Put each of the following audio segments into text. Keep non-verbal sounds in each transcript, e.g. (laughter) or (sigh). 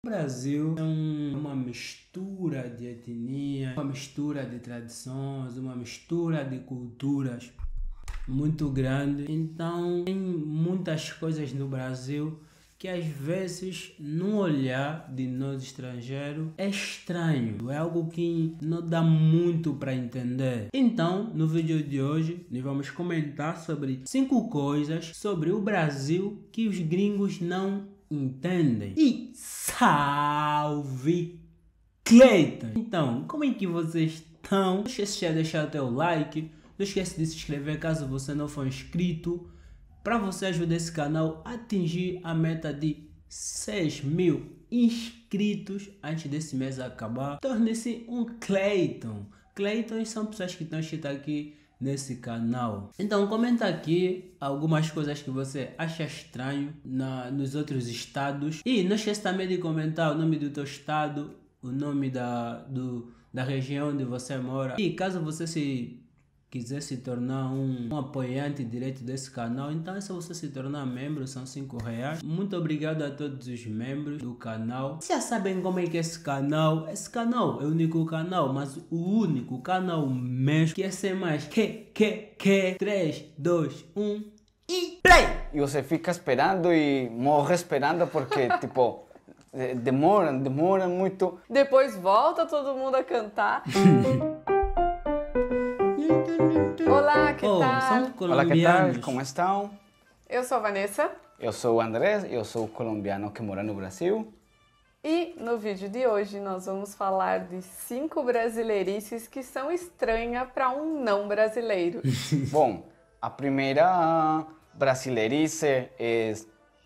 O Brasil é, é uma mistura de etnias, uma mistura de tradições, uma mistura de culturas muito grande. Então, tem muitas coisas no Brasil que às vezes, no olhar de nós estrangeiros, é estranho, é algo que não dá muito para entender. Então, no vídeo de hoje, nós vamos comentar sobre cinco coisas sobre o Brasil que os gringos não entendem. E Salve Cleiton! Então, como é que vocês estão? Não esquece de deixar o teu like, não esquece de se inscrever caso você não for inscrito, para você ajudar esse canal a atingir a meta de 6 mil inscritos antes desse mês acabar. Torne-se um Cleiton! Cleitons são pessoas que estão escritas aqui nesse canal. Então comenta aqui algumas coisas que você acha estranho na, nos outros estados. E não esqueça também de comentar o nome do teu estado, o nome da, do, da região onde você mora. E caso você se quiser se tornar um, um, apoiante direto desse canal, então é só você se tornar membro, são 5 reais. Muito obrigado a todos os membros do canal. Vocês já sabem como é que é esse canal, esse canal é o único canal, mas o único canal mesmo que é sem mais que, que, que, 3, 2, 1 e play! E você fica esperando e morre esperando porque, (laughs) tipo demora, demora muito. Depois volta todo mundo a cantar. (laughs) Olá, que oh, tal? Olá, que tal? Como estão? Eu sou Vanessa. Eu sou o Andrés, eu sou colombiano que mora no Brasil. E no vídeo de hoje nós vamos falar de cinco brasileirices que são estranhas para um não brasileiro. (laughs) Bom, a primeira brasileirice é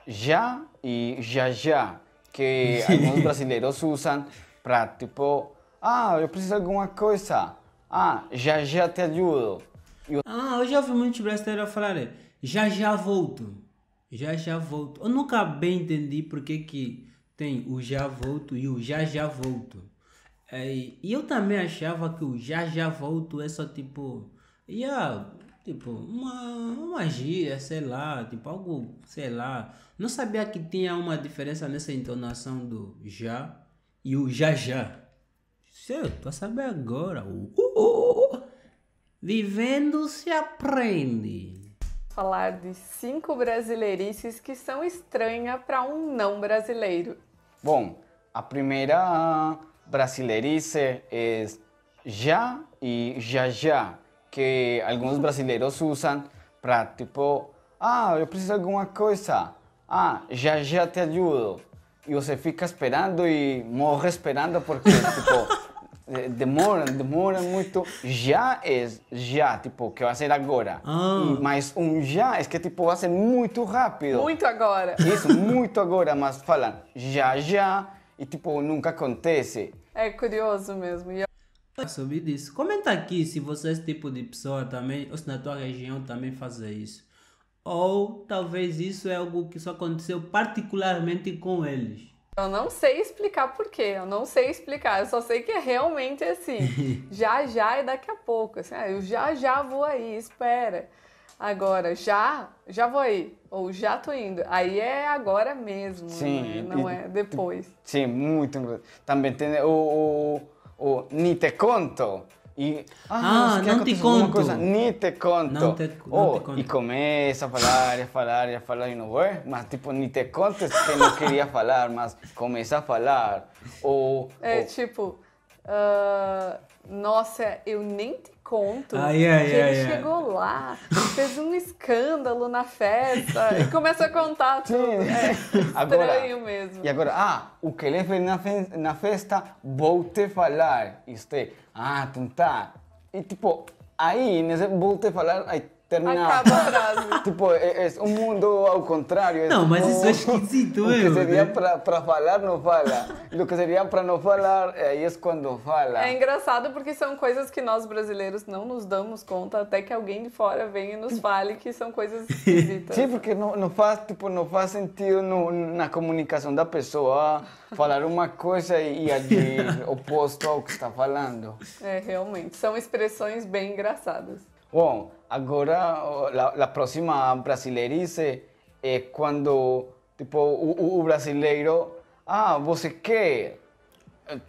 já e já já, que alguns (laughs) brasileiros usam para tipo, ah, eu preciso de alguma coisa. Ah, já já te ajudo. Eu... Ah, eu já ouvi muitos brasileiros falarem eh, já já volto. Já já volto. Eu nunca bem entendi porque que tem o já volto e o já já volto. Eh, e eu também achava que o já já volto é só tipo. ia tipo, uma, uma sei lá, tipo algo, sei lá. Não sabia que tinha uma diferença nessa entonação do já e o já já. Seu, tu vai saber agora. Uh, uh, uh, uh. Vivendo se aprende. Falar de cinco brasileirices que são estranhas para um não brasileiro. Bom, a primeira brasileirice é já e já já, que alguns brasileiros usam para tipo, ah, eu preciso de alguma coisa. Ah, já já te ajudo e você fica esperando e morre esperando porque, (laughs) tipo, demora, demora muito. Já é, já, tipo, que vai ser agora. Ah. Mas um já é que, tipo, vai ser muito rápido. Muito agora. Isso, muito agora, mas fala já, já, e, tipo, nunca acontece. É curioso mesmo. Eu... Sobre isso, comenta aqui se você é esse tipo de pessoa também, ou se na tua região também faz isso. Ou talvez isso é algo que só aconteceu particularmente com eles. Eu não sei explicar por quê, eu não sei explicar, eu só sei que é realmente assim. (laughs) já já e daqui a pouco, assim, ah, eu já já vou aí, espera. Agora, já, já vou aí, ou já tô indo. Aí é agora mesmo, sim, né? não e, é depois. Sim, muito Também tem o, o, o Ni Te Conto, e, ah, ah não, te conto. nem te conto. te, oh, te conto. E começa a falar, e a falar, e a falar, e não é? Mas tipo, nem te conto que não queria falar, mas começa a falar. Ou, é tipo, uh, nossa, eu nem te conto ai, ai, que ai, ele chegou lá, fez um escândalo na festa e começa a contar (laughs) tudo. É, é estranho mesmo. E agora, ah, o que ele fez na, fe na festa, vou te falar. Isto é, ah, então tá. E tipo, aí, nesse vou te falar, aí terminar. Acaba a frase. (laughs) tipo, é, é, mundo ao contrário. É não, tipo, mas isso é esquisito, é. O que seria para falar, não fala. o que seria para não falar, aí é quando fala. É engraçado porque são coisas que nós brasileiros não nos damos conta até que alguém de fora venha e nos fale que são coisas esquisitas. (laughs) Sim, porque não, não, faz, tipo, não faz sentido no, na comunicação da pessoa falar uma coisa e, e agir (laughs) oposto ao que está falando. É, realmente. São expressões bem engraçadas. Bom, agora a, próxima brasileirice é quando tipo o, o brasileiro, ah, você quer?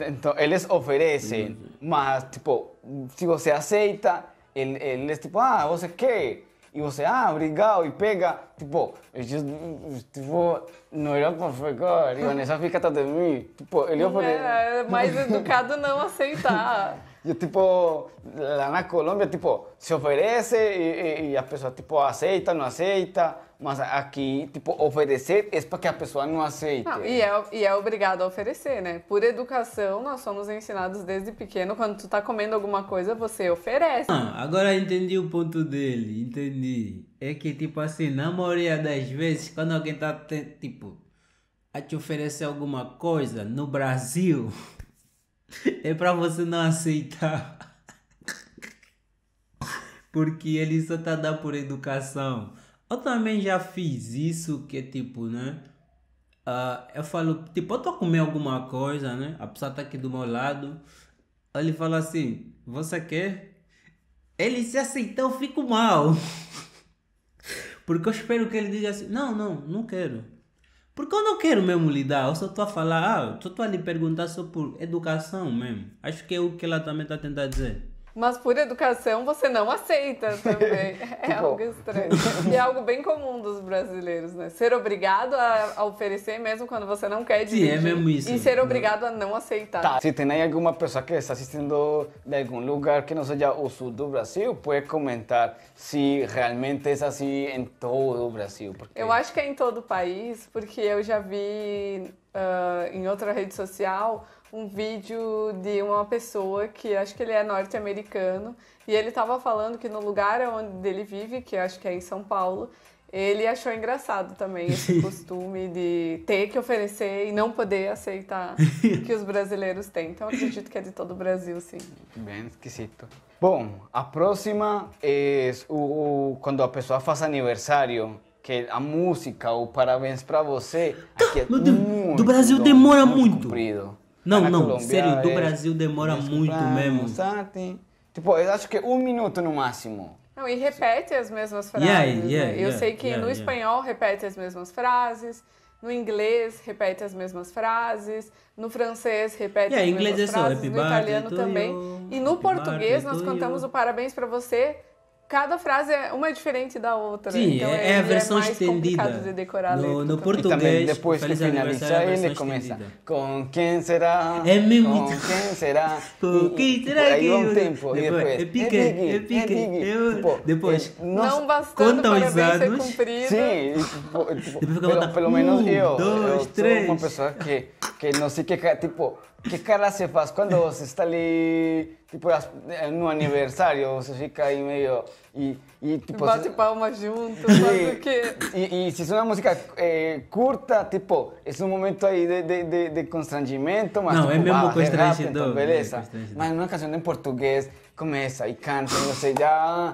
Então, eles oferecem, mas tipo, se você aceita, ele, eles tipo, ah, você quer? E você, ah, obrigado, e pega, tipo, just, tipo, não era para ficar, e Vanessa fica atrás de mim. Tipo, ele oferece. É, é, mais educado não aceitar. Yo tipo, la na Colombia, tipo, se ofrece y, y, y a pessoa, tipo, aceita, não aceita, mas aqui, tipo, oferecer é para que a pessoa não aceite. Não, e, é, e é obrigado a oferecer, né? Por educação, nós somos ensinados desde pequeno, quando tu tá comendo alguma coisa, você oferece. Ah, agora entendi o ponto dele, entendi. É que, tipo assim, na maioria das vezes, quando alguém tá, tipo, a te oferecer alguma coisa no Brasil... (laughs) (laughs) É para você não aceitar. (laughs) Porque ele só tá dando por educação. Eu também já fiz isso, que é tipo, né? Uh, eu falo, tipo, eu tô comendo alguma coisa, né? A pessoa tá aqui do meu lado. Ele fala assim, você quer? Ele se aceitou, eu fico mal. (laughs) Porque eu espero que ele diga assim, não, não, não quero. Porque eu não quero mesmo lidar, eu só estou a falar, ah, só estou a lhe perguntar só por educação mesmo. Acho que é o que ela também está tentando dizer. Mas por educação você não aceita (laughs) também. É algo estranho. E é algo bem comum dos brasileiros, né? Ser obrigado a, a oferecer mesmo quando você não quer dividir. Sim, é mesmo isso. E ser obrigado a não aceitar. Tá. Se tem aí alguma pessoa que está assistindo de algum lugar que não seja o sul do Brasil, pode comentar se realmente é assim em todo o Brasil. Porque... Eu acho que é em todo o país, porque eu já vi ah, em outra rede social um vídeo de uma pessoa que acho que ele é norte-americano e ele estava falando que no lugar onde ele vive, que acho que é em São Paulo, ele achou engraçado também esse (laughs) costume de ter que oferecer e não poder aceitar (laughs) que os brasileiros têm. Então acredito que é de todo o Brasil, sim. Bem esquisito. Bom, a próxima é o, quando a pessoa faz aniversário que a música, o parabéns para você, aqui é, tá, é muito, do Brasil demora muito. muito. Comprido. Não, não, Colômbia, sério, do Brasil demora muito mesmo. Sabe? Tipo, eu acho que um minuto no máximo. Não, e repete as mesmas frases. Yeah, yeah, né? Eu yeah, sei que no espanhol repete as mesmas frases, no inglês repete as mesmas frases, no francês repete as mesmas é frases, no italiano também. E no português nós cantamos o parabéns para você cada frase é uma é diferente da outra. Sim, então, é, é a é versão é mais estendida. De decorar no, no português. Também, depois que finaliza, ele né, estendida. começa. Com quem será? É mesmo. Com quem será? com quem será que. Aí um tempo. Depois, depois, é pique, é pique. É, é pique. Eu, tipo, depois, nós, não bastando conta os anos. Sim, tipo, tipo, depois pelo, pelo menos um, eu, dois, eu três. sou uma pessoa que, que não sei que. Tipo, ¿Qué cara se fa cuando si sta lì tipo en un aniversario? os fica ahí medio y y tipo bate se, palma junto e, che... y, y si sono una música eh, curta tipo es un momento ahí de, de, de, de más? ma no tipo, menos mesmo ah, constrangedor beleza ma una canción en portugués. começa e canta, e você já. Ah.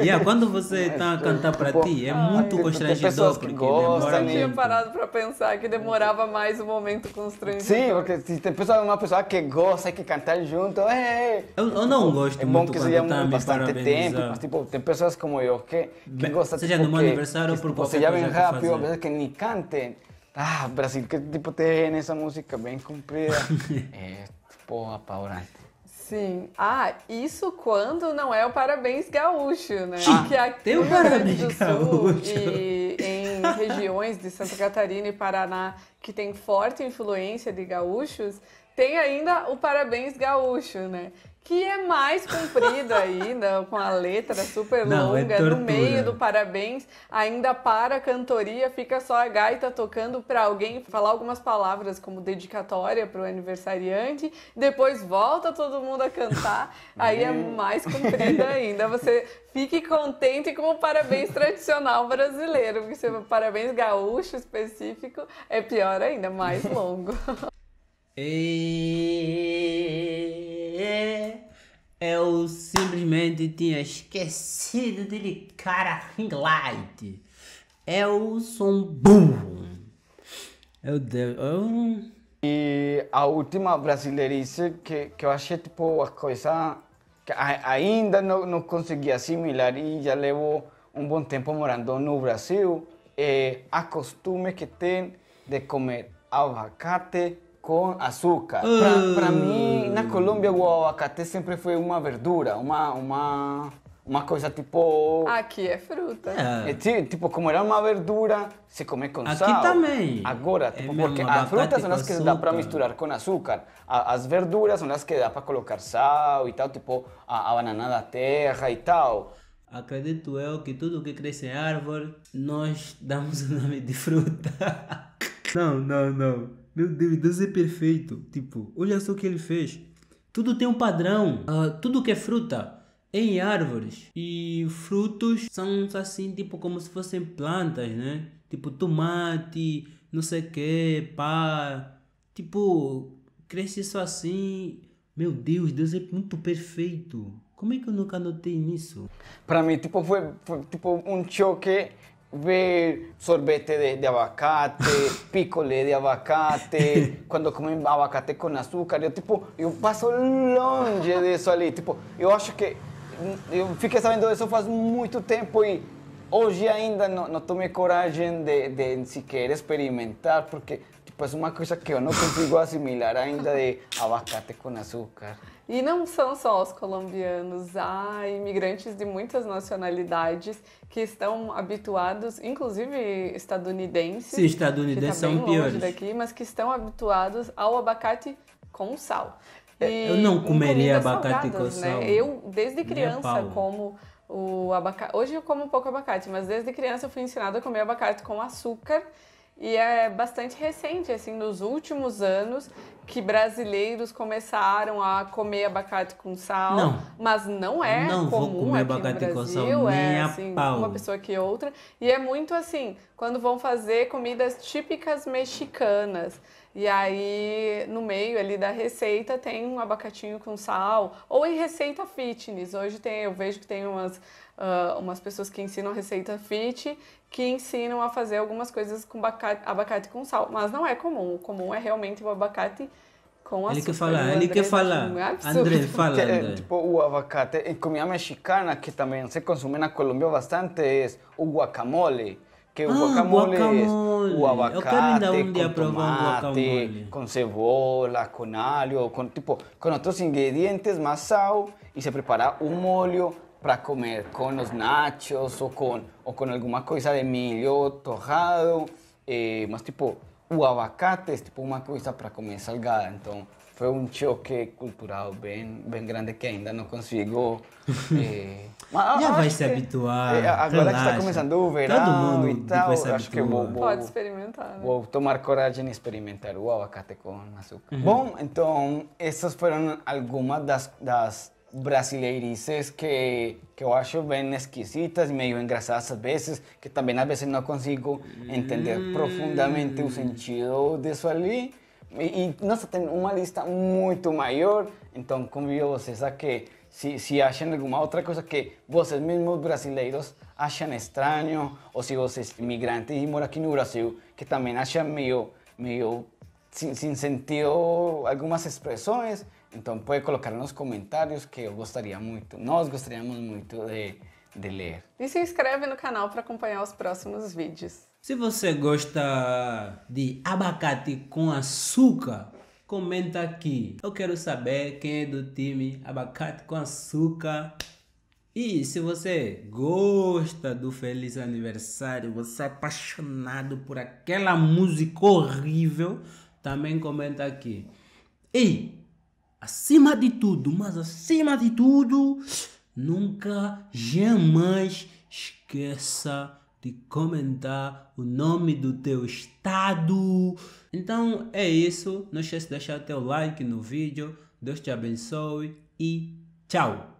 yeah, quando você está a cantar para tipo, ti, é muito constrangedor. porque gostam, demora... Eu tinha parado para pensar que demorava mais o momento constrangedor. Sim, porque se tem pessoa, uma pessoa que gosta, e que cantar junto, é. Eu, eu não gosto muito. é bom que seja está bastante tempo, mas tipo, tem pessoas como eu que, que gostam. Seja tipo, no meu aniversário, que, por Você tipo, já vem rápido, pessoas que nem cantem. Ah, Brasil, que tipo, tem essa música bem comprida. (laughs) é, tipo, apavorante. Sim. Ah, isso quando não é o parabéns gaúcho, né? Ah, que aqui tem o parabéns Sul, gaúcho. E em regiões de Santa Catarina e Paraná que tem forte influência de gaúchos, tem ainda o Parabéns Gaúcho, né? Que é mais comprido ainda, (laughs) né? com a letra super Não, é longa, é no meio do parabéns, ainda para a cantoria, fica só a gaita tocando para alguém falar algumas palavras como dedicatória para o aniversariante, depois volta todo mundo a cantar, aí é mais comprido ainda. Você fique contente com o parabéns tradicional brasileiro, porque o parabéns gaúcho específico é pior maior ainda, mais longo. (laughs) Eu simplesmente tinha esquecido de ligar a ring light. Eu sou um burro. Eu Deus, eu... E a última brasileirice que, que eu achei tipo a coisa que a, ainda não, não consegui assimilar e já levo um bom tempo morando no Brasil é a costume que tem de comer abacate com açúcar. Uh. Para mim, na ah. Colômbia, o abacate sempre foi uma verdura, uma, uma, uma coisa tipo. Aqui é fruta. É. é tipo, como era uma verdura, se come com Aqui sal. Aqui também. Agora, é tipo, é porque as frutas são as que açúcar. dá para misturar com açúcar. As verduras são as que dá para colocar sal e tal, tipo a, a banana da terra e tal. Acredito eu que tudo que cresce em árvore, nós damos o (laughs) nome de fruta. Não, não, não. Meu Deus, Deus é perfeito. Tipo, olha é só o que ele fez. Tudo tem um padrão. Uh, tudo que é fruta é em árvores. E frutos são assim, tipo, como se fossem plantas, né? Tipo, tomate, não sei o que, pá. Tipo, cresce só assim. Meu Deus, Deus é muito perfeito. Como é que eu nunca notei nisso? Para mim, tipo, foi, foi tipo um choque ver sorbete de, de abacate, (laughs) picole de abacate, cuando comen abacate con azúcar, yo tipo, eu paso longe eso ali, tipo, yo acho que yo fiquei sabendo disso faz mucho tempo e hoje ainda no tome tomé coraje de, de sequer experimentar, porque tipo, una cosa que yo no consigo asimilar ainda de abacate con azúcar. E não são só os colombianos, há imigrantes de muitas nacionalidades que estão habituados, inclusive estadunidenses. Sim, estadunidenses tá são piores. Daqui, mas que estão habituados ao abacate com sal. É, e eu não comeria abacate salgadas, com né? sal. Eu, desde criança, como o abacate. Hoje eu como um pouco abacate, mas desde criança eu fui ensinada a comer abacate com açúcar e é bastante recente, assim, nos últimos anos, que brasileiros começaram a comer abacate com sal. Não. Mas não é não comum vou comer aqui abacate no Brasil. Com sal, é, nem é assim, pau. uma pessoa que outra. E é muito assim, quando vão fazer comidas típicas mexicanas. E aí, no meio ali da receita, tem um abacatinho com sal. Ou em receita fitness. Hoje tem, eu vejo que tem umas uh, umas pessoas que ensinam receita fit, que ensinam a fazer algumas coisas com abacate, abacate com sal, mas não é comum. O comum é realmente o abacate com açúcar. Ele que fala, ele que tá fala. É André, (laughs) fala, eh, André. Tipo, o abacate, em eh, comida mexicana, que também se consome na Colômbia bastante, é o guacamole que o ah, guacamole, é o abacate, um com tomate, com cebola, com alho, com tipo, com outros ingredientes, mais sal e se prepara um molho para comer com os nachos ou com, ou com alguma coisa de milho torrado, é, eh, mas tipo, o abacate é tipo uma coisa para comer salgada, então foi um choque cultural bem, bem grande que ainda não consigo. Mas, Já vai se habituar. Eh, agora relaxa. que está começando o verão Todo mundo e tipo tal, acho que vou, vou, Pode experimentar. Né? Vou tomar coragem e experimentar o abacate com açúcar. Uhum. Bom, então essas foram algumas das, das brasileirices que, que eu exquisitas y esquisitas, meio engraçadas a veces que también a veces no consigo entender mm. profundamente el sentido su ali. Y no sé, tem una lista mucho mayor Entonces convido vocês a que, si se alguna otra cosa cosa que vocês mismos brasileiros hayan extraño O si vocês inmigrante y moram aquí no Brasil, que también hayan medio medio sin, sentido algunas expresiones Então pode colocar nos comentários que eu gostaria muito, nós gostaríamos muito de, de ler. E se inscreve no canal para acompanhar os próximos vídeos. Se você gosta de abacate com açúcar, comenta aqui. Eu quero saber quem é do time Abacate com Açúcar. E se você gosta do Feliz Aniversário, você é apaixonado por aquela música horrível, também comenta aqui. E acima de tudo, mas acima de tudo, nunca jamais esqueça de comentar o nome do teu estado. Então é isso, não esquece de deixar teu like no vídeo. Deus te abençoe e tchau.